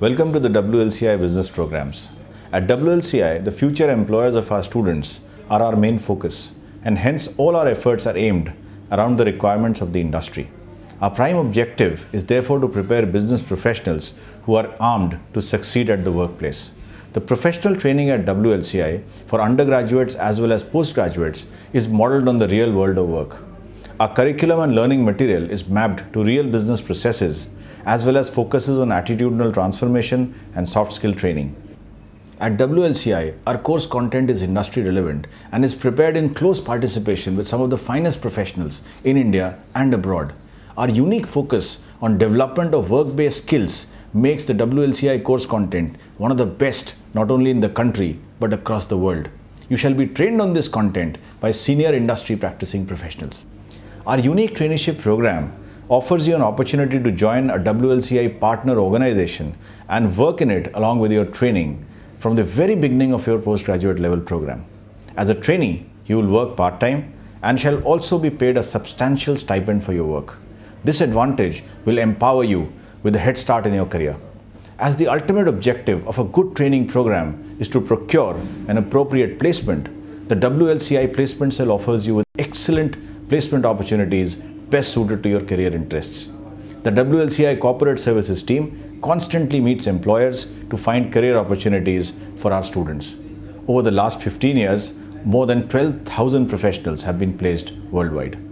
Welcome to the WLCI Business Programs. At WLCI, the future employers of our students are our main focus, and hence all our efforts are aimed around the requirements of the industry. Our prime objective is therefore to prepare business professionals who are armed to succeed at the workplace. The professional training at WLCI for undergraduates as well as postgraduates is modeled on the real world of work. Our curriculum and learning material is mapped to real business processes as well as focuses on attitudinal transformation and soft skill training. At WLCI, our course content is industry relevant and is prepared in close participation with some of the finest professionals in India and abroad. Our unique focus on development of work-based skills makes the WLCI course content one of the best not only in the country but across the world. You shall be trained on this content by senior industry practicing professionals. Our unique traineeship program offers you an opportunity to join a WLCI partner organization and work in it along with your training from the very beginning of your postgraduate level program. As a trainee, you will work part-time and shall also be paid a substantial stipend for your work. This advantage will empower you with a head start in your career. As the ultimate objective of a good training program is to procure an appropriate placement, the WLCI Placement Cell offers you with excellent placement opportunities best suited to your career interests. The WLCI Corporate Services team constantly meets employers to find career opportunities for our students. Over the last 15 years, more than 12,000 professionals have been placed worldwide.